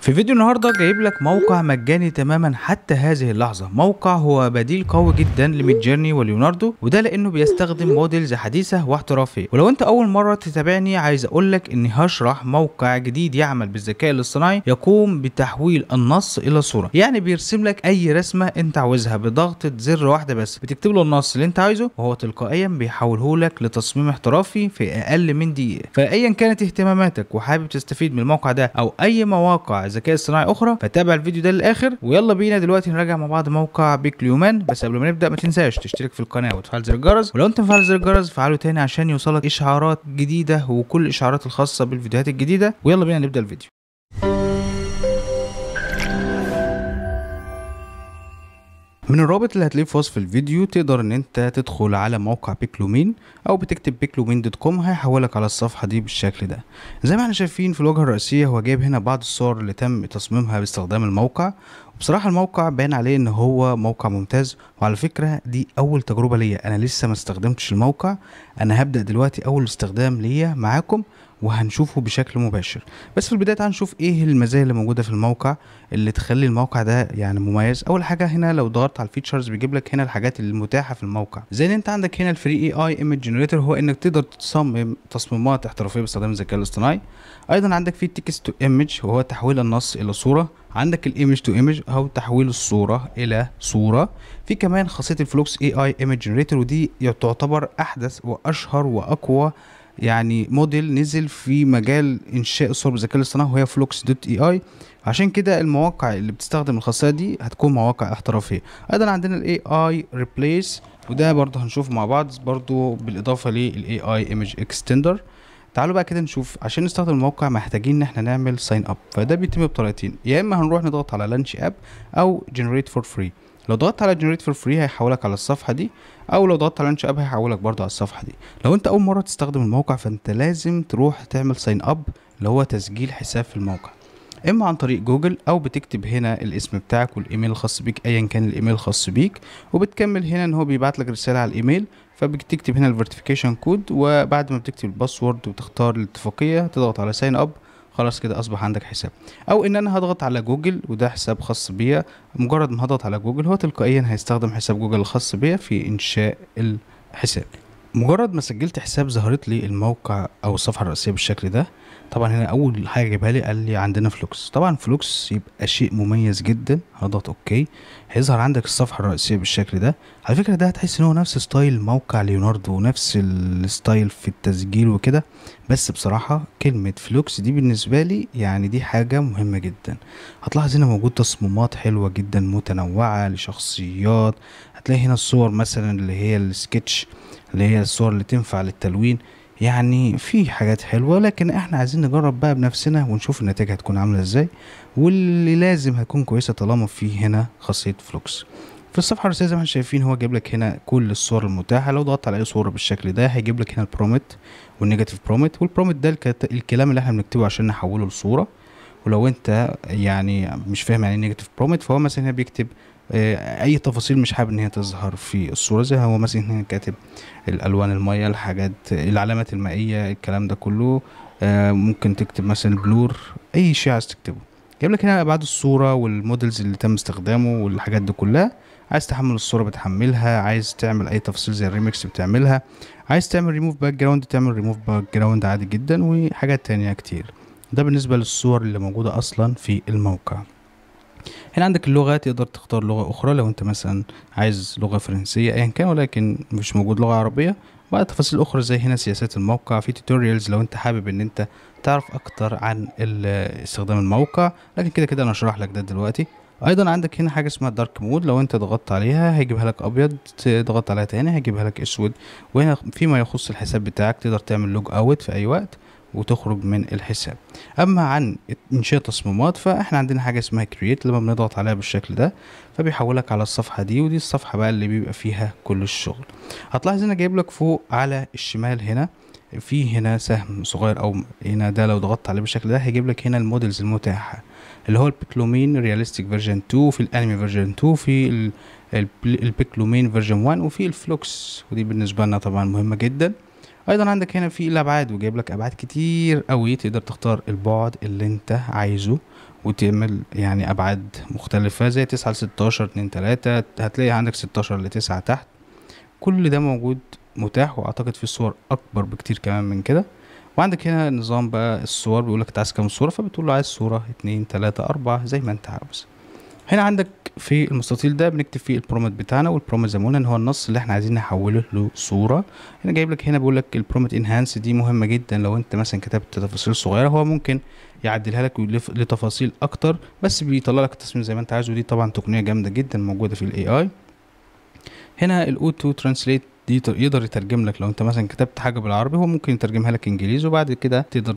في فيديو النهاردة جايب لك موقع مجاني تماما حتى هذه اللحظة موقع هو بديل قوي جدا لميد جيرني وليوناردو وده لانه بيستخدم موديلز حديثة واحترافية ولو انت اول مرة تتابعني عايز اقولك اني هشرح موقع جديد يعمل بالذكاء الاصطناعي يقوم بتحويل النص الى صورة يعني بيرسم لك اي رسمة انت عاوزها بضغطة زر واحدة بس بتكتب له النص اللي انت عايزه وهو تلقائيا بيحوله لك لتصميم احترافي في اقل من دقيقة فايا كانت اهتماماتك وحابب تستفيد من الموقع ده او اي مواقع الذكاء الصناعي اخرى فتابع الفيديو ده للاخر ويلا بينا دلوقتي نراجع مع بعض موقع بيكليومان بس قبل ما نبدا ما تنساش تشترك في القناه وتفعل زر الجرس ولو انت مفعل زر الجرس فعله تاني عشان يوصلك اشعارات جديده وكل الاشعارات الخاصه بالفيديوهات الجديده ويلا بينا نبدا الفيديو من الرابط اللي هتلاقيه في وصف الفيديو تقدر ان انت تدخل على موقع بيكلومين او بتكتب بيكلومين دوت كوم هيحولك على الصفحه دي بالشكل ده زي ما احنا شايفين في الواجهه الرئيسيه هو جايب هنا بعض الصور اللي تم تصميمها باستخدام الموقع بصراحة الموقع باين عليه ان هو موقع ممتاز وعلى فكرة دي اول تجربة ليا انا لسه ما استخدمتش الموقع انا هبدأ دلوقتي اول استخدام ليا معاكم وهنشوفه بشكل مباشر بس في البداية تعال نشوف ايه المزايا اللي موجودة في الموقع اللي تخلي الموقع ده يعني مميز اول حاجة هنا لو ضغطت على الفيتشرز بيجيب لك هنا الحاجات المتاحة في الموقع زي ان انت عندك هنا الفري اي اي ايمج جنريتور هو انك تقدر تصمم تصميمات احترافية باستخدام الذكاء الاصطناعي ايضا عندك في تكست تو ايمج وهو تحويل النص الى صورة عندك الايمج تو ايمج او تحويل الصوره الى صوره في كمان خاصيه الفلوكس اي اي ايمج جنريتور ودي تعتبر احدث واشهر واقوى يعني موديل نزل في مجال انشاء الصور بالذكاء الاصطناعي وهي فلوكس دوت اي اي عشان كده المواقع اللي بتستخدم الخاصيه دي هتكون مواقع احترافيه ايضا عندنا الاي اي ريبليس وده برضه هنشوفه مع بعض برضه بالاضافه للاي اي ايمج اكستندر تعالوا بقى كده نشوف عشان نستخدم الموقع محتاجين ان احنا نعمل ساين اب فده بيتم بطريقتين يا اما هنروح نضغط على لانش اب او جنريت فور فري لو ضغطت على جنريت فور فري هيحولك على الصفحه دي او لو ضغطت على لانش اب هيحولك برضه على الصفحه دي لو انت اول مره تستخدم الموقع فانت لازم تروح تعمل ساين اب اللي هو تسجيل حساب في الموقع اما عن طريق جوجل او بتكتب هنا الاسم بتاعك والايميل الخاص بيك ايا كان الايميل الخاص بيك وبتكمل هنا ان هو بيبعت لك رساله على الايميل فبتكتب هنا الفيرتيفيكيشن كود وبعد ما بتكتب الباسورد وتختار الاتفاقيه تضغط على ساين اب خلاص كده اصبح عندك حساب او ان انا هضغط على جوجل وده حساب خاص بيا مجرد ما هضغط على جوجل هو تلقائيا هيستخدم حساب جوجل الخاص بيا في انشاء الحساب مجرد ما سجلت حساب ظهرت لي الموقع او الصفحه الرئيسيه بالشكل ده طبعا هنا اول حاجه جابها لي قال لي عندنا فلوكس طبعا فلوكس يبقى شيء مميز جدا هضغط آه، اوكي هيظهر عندك الصفحه الرئيسيه بالشكل ده على فكره ده هتحس ان هو نفس ستايل موقع ليوناردو ونفس الستايل في التسجيل وكده بس بصراحه كلمه فلوكس دي بالنسبه لي يعني دي حاجه مهمه جدا هتلاحظ هنا موجود تصميمات حلوه جدا متنوعه لشخصيات هتلاقي هنا الصور مثلا اللي هي السكتش اللي هي الصور اللي تنفع للتلوين يعني في حاجات حلوه لكن احنا عايزين نجرب بقى بنفسنا ونشوف النتائج هتكون عامله ازاي واللي لازم هتكون كويسه طالما في هنا خاصيه فلوكس في الصفحه الرئيسيه زي ما احنا شايفين هو جايب لك هنا كل الصور المتاحه لو ضغطت على اي صوره بالشكل ده هيجيب لك هنا البرومت والنيجاتيف برومت والبرومت ده الكلام اللي احنا بنكتبه عشان نحوله لصوره ولو انت يعني مش فاهم يعني ايه نيجاتيف برومت فهو مثلا هنا بيكتب آه، اي تفاصيل مش حابب ان هي تظهر في الصوره زي هو مثلا هنا كاتب الالوان الميه الحاجات العلامات المائيه الكلام ده كله آه، ممكن تكتب مثلا بلور اي شيء عايز تكتبه جايب لك هنا ابعاد الصوره والمودلز اللي تم استخدامه والحاجات دي كلها عايز تحمل الصوره بتحملها عايز تعمل اي تفاصيل زي الريمكس بتعملها عايز تعمل ريموف باك جراوند تعمل ريموف باك جراوند عادي جدا وحاجات تانية كتير ده بالنسبه للصور اللي موجوده اصلا في الموقع هنا عندك اللغه تقدر تختار لغة أخرى لو أنت مثلا عايز لغة فرنسية أيا كان ولكن مش موجود لغة عربية بقى تفاصيل أخرى زي هنا سياسات الموقع في توتوريالز لو أنت حابب إن أنت تعرف أكتر عن استخدام الموقع لكن كده كده أنا هشرح لك ده دلوقتي ايضا عندك هنا حاجه اسمها دارك مود لو انت ضغطت عليها هيجيبها لك ابيض تضغط عليها تاني هيجيبها لك اسود وهنا فيما يخص الحساب بتاعك تقدر تعمل لوج اوت في اي وقت وتخرج من الحساب اما عن انشاء تصميمات فاحنا عندنا حاجه اسمها كرييت لما بنضغط عليها بالشكل ده فبيحولك على الصفحه دي ودي الصفحه بقى اللي بيبقى فيها كل الشغل هتلاحظ انا جايب لك فوق على الشمال هنا في هنا سهم صغير او هنا ده لو ضغطت عليه بالشكل ده هيجيب لك هنا المودلز المتاحه اللي هو البيكلومين رياليستيك فيرجن 2 في الانمي فيرجن 2 في البيكلومين فيرجن 1 وفي الفلوكس ودي بالنسبه لنا طبعا مهمه جدا ايضا عندك هنا في الابعاد وجايب لك ابعاد كتير قوي تقدر تختار البعد اللي انت عايزه وتعمل يعني ابعاد مختلفه زي 9 ل 16 2 3 هتلاقي عندك 16 ل 9 تحت كل ده موجود متاح واعتقد في صور اكبر بكتير كمان من كده وعندك هنا نظام بقى الصور بيقولك انت عايز كام صوره فبتقول له عايز صوره اتنين تلاتة اربعة زي ما انت عاوز هنا عندك في المستطيل ده بنكتب فيه البرومت بتاعنا والبرومت زي ما قلنا هو النص اللي احنا عايزين نحوله لصوره هنا جايب لك هنا بيقول لك البرومت انهانس دي مهمه جدا لو انت مثلا كتبت تفاصيل صغيره هو ممكن يعدلها لك لتفاصيل اكتر بس بيطلع لك التصميم زي ما انت عايزه ودي طبعا تقنيه جامده جدا موجوده في الاي اي هنا الاوتو ترانسليت دي يقدر يترجم لك لو انت مثلا كتبت حاجه بالعربي هو ممكن يترجمها لك انجليزي وبعد كده تقدر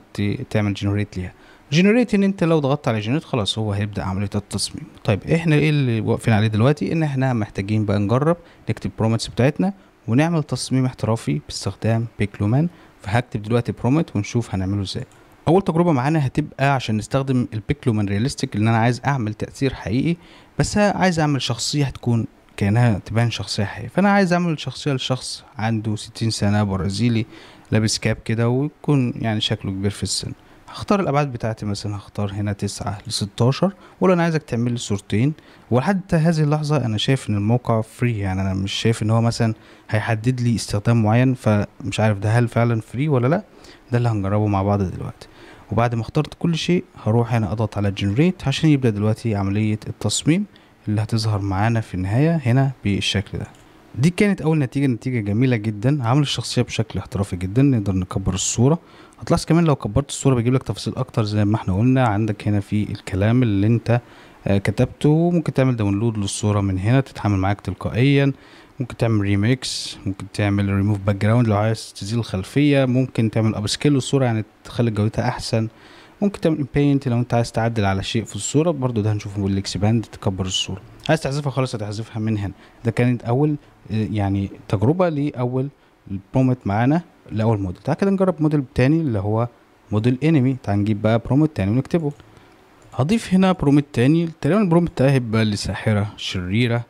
تعمل جنريت ليها جنريت ان انت لو ضغطت على جنريت خلاص هو هيبدا عمليه التصميم طيب احنا ايه اللي واقفين عليه دلوقتي ان احنا محتاجين بقى نجرب نكتب برومتس بتاعتنا ونعمل تصميم احترافي باستخدام بيكلومان فهكتب دلوقتي برومت ونشوف هنعمله ازاي اول تجربه معانا هتبقى عشان نستخدم البيكلومان رياليستيك اللي انا عايز اعمل تاثير حقيقي بس عايز اعمل شخصيه هتكون كانها تبان شخصيه حقيقيه فانا عايز اعمل شخصيه لشخص عنده 60 سنه برازيلي لابس كاب كده ويكون يعني شكله كبير في السن هختار الابعاد بتاعتي مثلا هختار هنا تسعة لستاشر ولا انا عايزك تعمل لي صورتين ولحد هذه اللحظة انا شايف ان الموقع فري يعني انا مش شايف ان هو مثلا هيحدد لي استخدام معين فمش عارف ده هل فعلا فري ولا لا ده اللي هنجربه مع بعض دلوقتي وبعد ما اخترت كل شيء هروح هنا اضغط على جنريت عشان يبدأ دلوقتي عملية التصميم اللي هتظهر معانا في النهاية هنا بالشكل ده دي كانت اول نتيجه نتيجه جميله جدا عامل الشخصيه بشكل احترافي جدا نقدر نكبر الصوره هتلاحظ كمان لو كبرت الصوره بيجيب لك تفاصيل اكتر زي ما احنا قلنا عندك هنا في الكلام اللي انت آه، كتبته ممكن تعمل داونلود للصوره من هنا تتحمل معاك تلقائيا ممكن تعمل ريميكس ممكن تعمل ريموف باك جراوند لو عايز تزيل الخلفيه ممكن تعمل اب سكيل للصوره يعني تخلي جودتها احسن ممكن تعمل بينت لو انت عايز تعدل على شيء في الصوره برضو ده هنشوفه بالاكسباند تكبر الصوره عايز تحذفها خلاص هتحذفها من هنا ده كانت اول آه، يعني تجربه لاول برومت معانا لاول موديل تعال كده نجرب موديل تاني اللي هو موديل انمي تعال نجيب بقى برومت تاني ونكتبه هضيف هنا برومت تاني تقريبا البرومت ده هيبقى لساحره شريره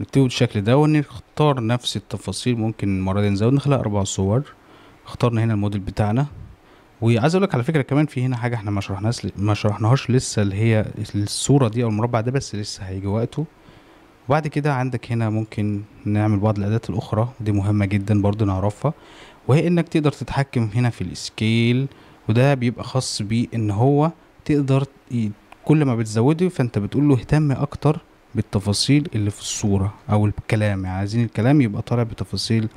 هنكتبه بالشكل ده ونختار نفس التفاصيل ممكن المره دي نزود نخلق اربع صور اخترنا هنا الموديل بتاعنا وعايز اقول لك على فكره كمان في هنا حاجه احنا ما شرحناهاش ما شرحناهاش لسه اللي هي الصوره دي او المربع ده بس لسه هيجي وقته وبعد كده عندك هنا ممكن نعمل بعض الاداه الاخرى دي مهمه جدا برضو نعرفها وهي انك تقدر تتحكم هنا في السكيل وده بيبقى خاص بيه ان هو تقدر كل ما بتزوده فانت بتقول له اهتم اكتر بالتفاصيل اللي في الصورة او الكلام يعني عايزين الكلام يبقى طالع بتفاصيل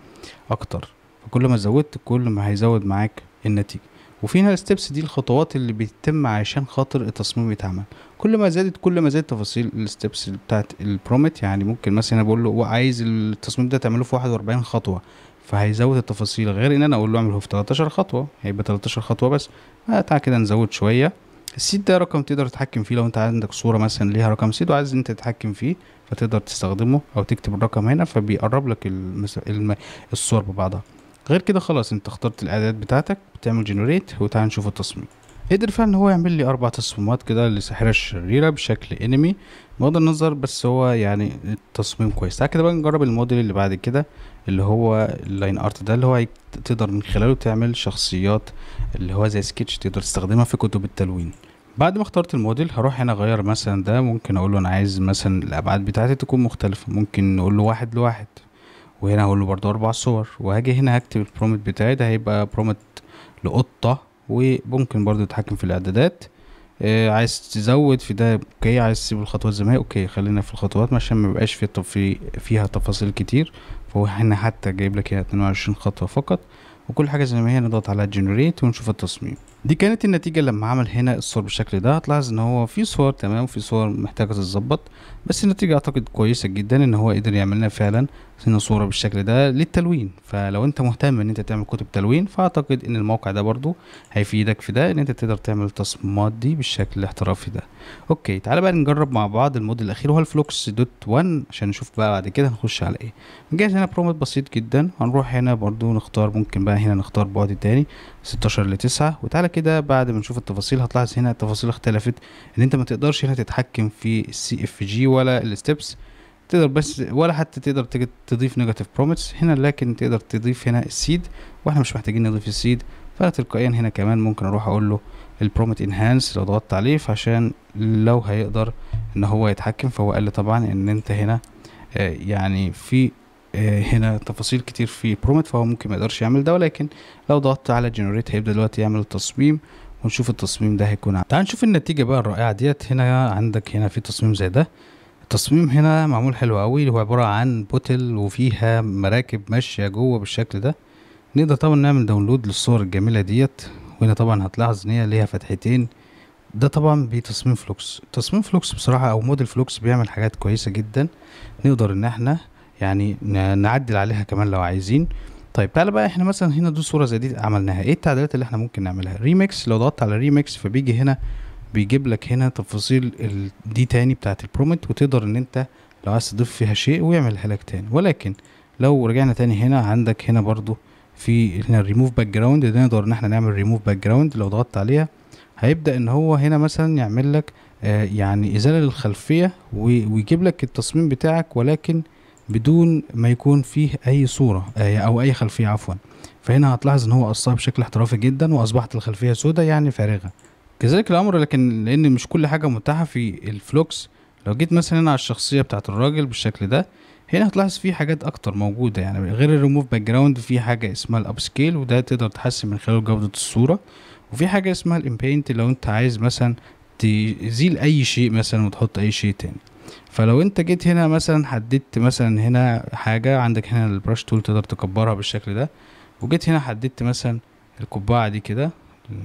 اكتر فكل ما زودت كل ما هيزود معاك النتيجة وفي هنا الستبس دي الخطوات اللي بيتم عشان خاطر التصميم يتعمل كل ما زادت كل ما زادت تفاصيل الستبس بتاعت البرومت يعني ممكن مثلا بقول له عايز التصميم ده تعمله في 41 خطوه فهيزود التفاصيل غير ان انا اقول له اعمله في 13 خطوه هيبقى 13 خطوه بس آه، تعالى كده نزود شويه السيد ده رقم تقدر تتحكم فيه لو انت عندك صوره مثلا ليها رقم سيد وعايز انت تتحكم فيه فتقدر تستخدمه او تكتب الرقم هنا فبيقرب لك الصور ببعضها غير كده خلاص انت اخترت الاعداد بتاعتك بتعمل جنريت وتعال نشوف التصميم قدر فعلا ان هو يعمل لي اربع تصميمات كده للساحره الشريره بشكل انمي بغض النظر بس هو يعني التصميم كويس تعال كده بقى نجرب الموديل اللي بعد كده اللي هو اللاين ارت ده اللي هو تقدر من خلاله تعمل شخصيات اللي هو زي سكتش تقدر تستخدمها في كتب التلوين بعد ما اخترت الموديل هروح هنا اغير مثلا ده ممكن اقول له انا عايز مثلا الابعاد بتاعتي تكون مختلفه ممكن نقول له واحد لواحد وهنا هقول له برضو اربع صور وهاجي هنا هكتب البرومت بتاعي ده هيبقى برومت لقطة وممكن برضو تتحكم في الاعدادات آه عايز تزود في ده اوكي عايز تسيب الخطوات زي ما هي اوكي خلينا في الخطوات عشان ما بقاش في في فيها تفاصيل كتير فهو هنا حتى جايب لك هنا 22 خطوه فقط وكل حاجه زي ما هي نضغط على جنريت ونشوف التصميم دي كانت النتيجة لما عمل هنا الصور بالشكل ده هتلاحظ ان هو في صور تمام وفي صور محتاجة تتظبط بس النتيجة اعتقد كويسة جدا ان هو قدر يعملنا فعلا هنا صورة بالشكل ده للتلوين فلو انت مهتم ان انت تعمل كتب تلوين فاعتقد ان الموقع ده برضو هيفيدك في ده ان انت تقدر تعمل التصميمات دي بالشكل الاحترافي ده اوكي تعالى بقى نجرب مع بعض الموديل الاخير وهو الفلوكس دوت 1 عشان نشوف بقى بعد كده هنخش على ايه نجهز هنا برومت بسيط جدا هنروح هنا برضو نختار ممكن بقى هنا نختار بعد تاني 16 ل 9 وتعالى كده بعد ما نشوف التفاصيل هتلاحظ هنا التفاصيل اختلفت ان انت ما تقدرش هنا تتحكم في السي اف جي ولا الستبس تقدر بس ولا حتى تقدر تضيف نيجاتيف بروميتس هنا لكن تقدر تضيف هنا السيد واحنا مش محتاجين نضيف السيد فانا تلقائيا هنا كمان ممكن اروح اقول له البرومت انهانس لو ضغطت عليه فعشان لو هيقدر ان هو يتحكم فهو قال لي طبعا ان انت هنا آه، يعني في آه، هنا تفاصيل كتير في برومت فهو ممكن ما يقدرش يعمل ده ولكن لو ضغطت على جنريت هيبدا دلوقتي يعمل التصميم ونشوف التصميم ده هيكون عم. تعال نشوف النتيجه بقى الرائعه ديت هنا عندك هنا في تصميم زي ده التصميم هنا معمول حلو قوي هو عباره عن بوتل وفيها مراكب ماشيه جوه بالشكل ده نقدر طبعا نعمل داونلود للصور الجميله ديت وهنا طبعا هتلاحظ ان هي ليها فتحتين ده طبعا بتصميم فلوكس تصميم فلوكس بصراحه او موديل فلوكس بيعمل حاجات كويسه جدا نقدر ان احنا يعني نعدل عليها كمان لو عايزين طيب تعالى بقى احنا مثلا هنا دي صوره زي دي عملناها ايه التعديلات اللي احنا ممكن نعملها ريميكس لو ضغطت على ريميكس فبيجي هنا بيجيب لك هنا تفاصيل دي تاني بتاعت البرومت وتقدر ان انت لو عايز تضيف فيها شيء ويعملها لك تاني ولكن لو رجعنا تاني هنا عندك هنا برضو في هنا ريموف باك جراوند نقدر ان احنا نعمل ريموف باك جراوند لو ضغطت عليها هيبدا ان هو هنا مثلا يعمل لك آه يعني ازاله للخلفيه ويجيب لك التصميم بتاعك ولكن بدون ما يكون فيه اي صورة آه، او اي خلفية عفوا فهنا هتلاحظ ان هو قصها بشكل احترافي جدا واصبحت الخلفية سودة يعني فارغة كذلك الامر لكن لان مش كل حاجة متاحة في الفلوكس لو جيت مثلا على الشخصية بتاعة الراجل بالشكل ده هنا هتلاحظ في حاجات اكتر موجودة يعني غير الريموف باك جراوند في حاجة اسمها الاب سكيل وده تقدر تحسن من خلاله جودة الصورة وفي حاجة اسمها الامبينت لو انت عايز مثلا تزيل اي شيء مثلا وتحط اي شيء تاني فلو انت جيت هنا مثلا حددت مثلا هنا حاجة عندك هنا البرش تول تقدر تكبرها بالشكل ده وجيت هنا حددت مثلا القبعة دي كده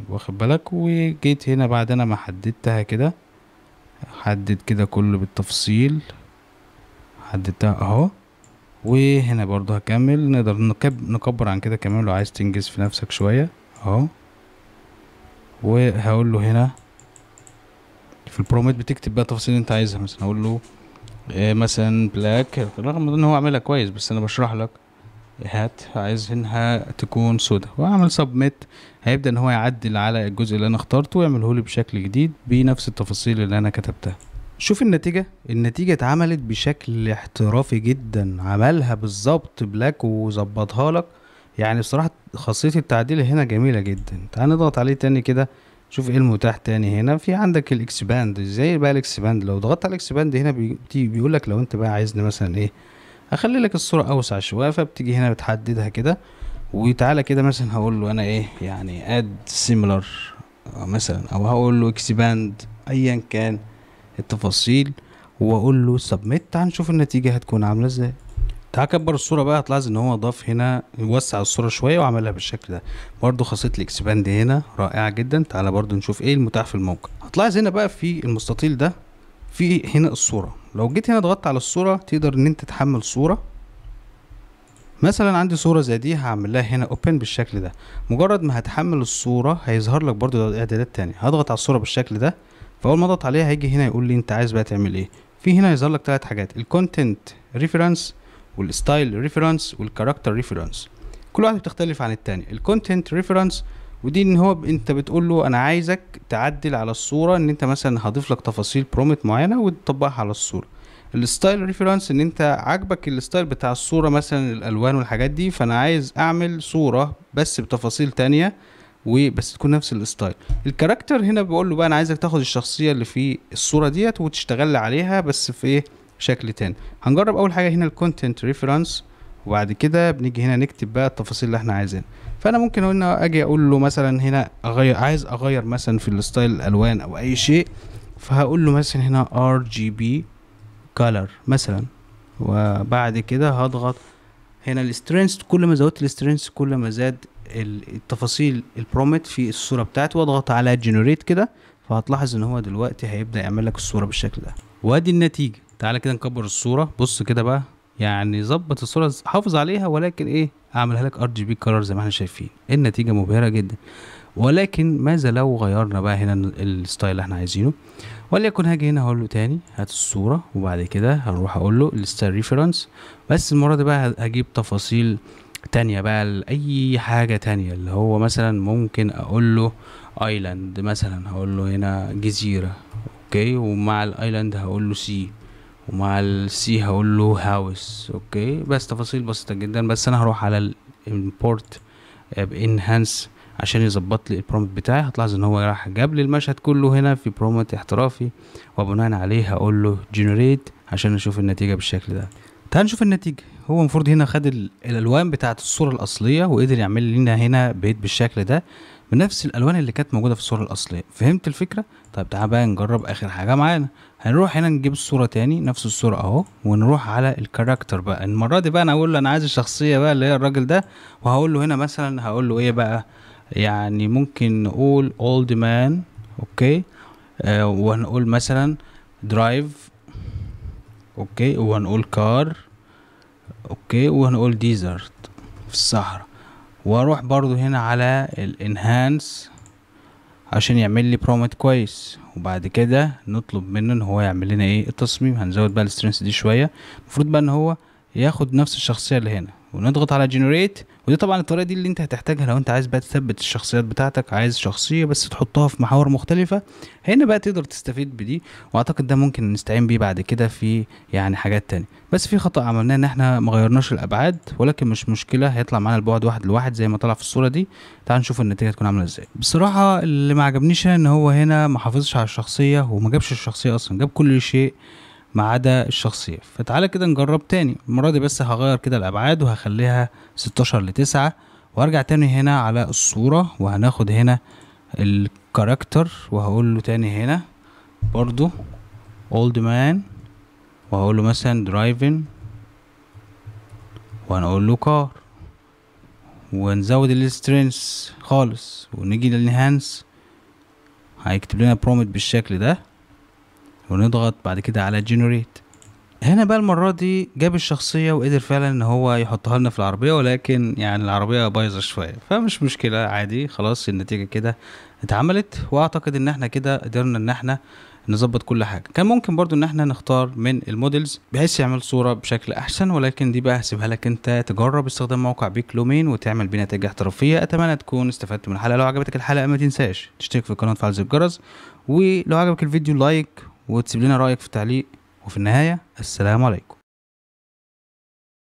واخد بالك وجيت هنا بعد انا ما حددتها كده حدد كده كله بالتفصيل حددتها اهو وهنا برضو هكمل نقدر نكبر عن كده كمان لو عايز تنجز في نفسك شوية اهو وهقول له هنا في البروميت بتكتب بقى التفاصيل اللي انت عايزها مثلا اقول له إيه مثلا بلاك رغم ان هو عاملها كويس بس انا بشرح لك هات عايز انها تكون سودا واعمل سبميت هيبدا ان هو يعدل على الجزء اللي انا اخترته ويعمله لي بشكل جديد بنفس التفاصيل اللي انا كتبتها شوف النتيجة النتيجة اتعملت بشكل احترافي جدا عملها بالظبط بلاك وظبطها لك يعني بصراحة خاصية التعديل هنا جميلة جدا تعال نضغط عليه تاني كده شوف ايه المتاح تاني هنا في عندك الاكسباند ازاي بقى الاكسباند لو ضغطت على الاكسباند هنا بيقول لك لو انت بقى عايزني مثلا ايه اخلي لك الصوره اوسع شويه فبتيجي هنا بتحددها كده وتعالى كده مثلا هقول له انا ايه يعني اد آه، سيميلر مثلا او هقول له اكسباند ايا كان التفاصيل واقول له سبميت هنشوف النتيجه هتكون عامله ازاي تعال كبر الصوره بقى هتلاحظ ان هو ضاف هنا وسع الصوره شويه وعملها بالشكل ده برده خاصيه الاكسباند هنا رائعه جدا تعالى برده نشوف ايه المتاح في الموقع هتلاحظ هنا بقى في المستطيل ده في هنا الصوره لو جيت هنا ضغطت على الصوره تقدر ان انت تحمل صوره مثلا عندي صورة زي دي هعمل لها هنا اوبن بالشكل ده مجرد ما هتحمل الصورة هيظهر لك برضو الاعدادات تاني هضغط على الصورة بالشكل ده فاول ما اضغط عليها هيجي هنا يقول لي انت عايز بقى تعمل ايه في هنا يظهر لك ثلاث حاجات الكونتنت ريفرنس والستايل ريفرنس والكاركتر ريفرنس كل واحده بتختلف عن التانية الكونتنت ريفرنس ودي ان هو انت بتقول له انا عايزك تعدل على الصوره ان انت مثلا هضيف لك تفاصيل برومت معينه وتطبقها على الصوره الستايل ريفرنس ان انت عاجبك الستايل بتاع الصوره مثلا الالوان والحاجات دي فانا عايز اعمل صوره بس بتفاصيل تانية وبس تكون نفس الستايل الكاركتر هنا بقول له بقى انا عايزك تاخد الشخصيه اللي في الصوره ديت وتشتغل عليها بس في ايه شكل تاني هنجرب اول حاجه هنا الكونتنت ريفرنس وبعد كده بنيجي هنا نكتب بقى التفاصيل اللي احنا عايزينها فانا ممكن هنا اجي اقول له مثلا هنا اغير عايز اغير مثلا في الستايل الالوان او اي شيء فهقول له مثلا هنا ار جي بي color مثلا وبعد كده هضغط هنا السترينث كل ما زودت السترينث كل ما زاد التفاصيل البرومت في الصوره بتاعتي واضغط على جنريت كده فهتلاحظ ان هو دلوقتي هيبدا يعمل لك الصوره بالشكل ده وادي النتيجه تعالى كده نكبر الصوره بص كده بقى يعني ظبط الصوره حافظ عليها ولكن ايه اعملها لك ار جي بي كلر زي ما احنا شايفين النتيجه مبهره جدا ولكن ماذا لو غيرنا بقى هنا الستايل اللي احنا عايزينه وليكن هاجي هنا هقول له تاني هات الصوره وبعد كده هروح اقول له الستايل ريفرنس بس المره دي بقى هجيب تفاصيل تانية بقى لأي حاجة تانية اللي هو مثلا ممكن أقول له ايلاند مثلا هقول له هنا جزيرة اوكي ومع الايلاند هقول له سي ومع السي هقول له هاوس اوكي بس تفاصيل بسيطه جدا بس انا هروح على الامبورت بانهانس عشان يظبط لي البرومت بتاعي هتلاحظ ان هو راح جاب لي المشهد كله هنا في برومت احترافي وبناء عليه هقول له جنريت عشان نشوف النتيجه بالشكل ده تعال نشوف النتيجه هو المفروض هنا خد الالوان بتاعت الصوره الاصليه وقدر يعمل لنا هنا بيت بالشكل ده بنفس الالوان اللي كانت موجوده في الصوره الاصليه فهمت الفكره طيب تعال بقى نجرب اخر حاجه معانا هنروح هنا نجيب الصوره تاني نفس الصوره اهو ونروح على الكاركتر بقى المره دي بقى انا اقول له انا عايز الشخصيه بقى اللي هي الراجل ده وهقول له هنا مثلا هقول له ايه بقى يعني ممكن نقول اولد آه، مان اوكي وهنقول مثلا درايف اوكي وهنقول كار اوكي وهنقول ديزرت في الصحراء واروح برضو هنا على الانهانس عشان يعمل لي برومت كويس وبعد كده نطلب منه ان هو يعمل لنا ايه التصميم هنزود بقى السترينث دي شويه المفروض بقى ان هو ياخد نفس الشخصيه اللي هنا ونضغط على جنريت ودي طبعا الطريقه دي اللي انت هتحتاجها لو انت عايز بقى تثبت الشخصيات بتاعتك عايز شخصيه بس تحطها في محاور مختلفه هنا بقى تقدر تستفيد بدي واعتقد ده ممكن نستعين بيه بعد كده في يعني حاجات تانية بس في خطا عملناه ان احنا ما غيرناش الابعاد ولكن مش مشكله هيطلع معانا البعد واحد لواحد زي ما طلع في الصوره دي تعال نشوف النتيجه تكون عامله ازاي بصراحه اللي ما عجبنيش ان هو هنا ما حافظش على الشخصيه وما جابش الشخصيه اصلا جاب كل شيء ما عدا الشخصية فتعالى كده نجرب تاني المرة دي بس هغير كده الأبعاد وهخليها 16 لتسعة وارجع تاني هنا على الصورة وهناخد هنا الكاركتر وهقول له تاني هنا برضو اولد مان وهقول له مثلا درايفن وهنقول له كار ونزود السترينس خالص ونيجي للنهانس هيكتب لنا برومت بالشكل ده ونضغط بعد كده على جنريت هنا بقى المرة دي جاب الشخصية وقدر فعلا ان هو يحطها لنا في العربية ولكن يعني العربية بايظة شوية فمش مشكلة عادي خلاص النتيجة كده اتعملت واعتقد ان احنا كده قدرنا ان احنا نظبط كل حاجه كان ممكن برضو ان احنا نختار من المودلز بحيث يعمل صوره بشكل احسن ولكن دي بقى هسيبها لك انت تجرب استخدام موقع بيك لومين وتعمل بيه نتائج احترافيه اتمنى تكون استفدت من الحلقه لو عجبتك الحلقه ما تنساش تشترك في القناه وتفعل زر الجرس ولو عجبك الفيديو لايك وتسيب لنا رايك في التعليق وفي النهايه السلام عليكم